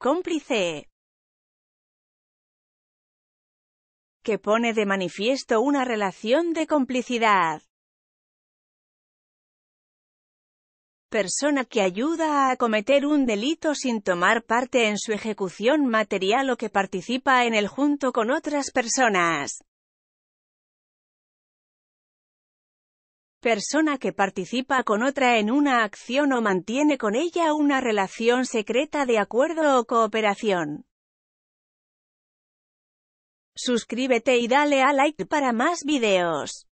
cómplice que pone de manifiesto una relación de complicidad. Persona que ayuda a cometer un delito sin tomar parte en su ejecución material o que participa en él junto con otras personas. persona que participa con otra en una acción o mantiene con ella una relación secreta de acuerdo o cooperación. Suscríbete y dale a like para más videos.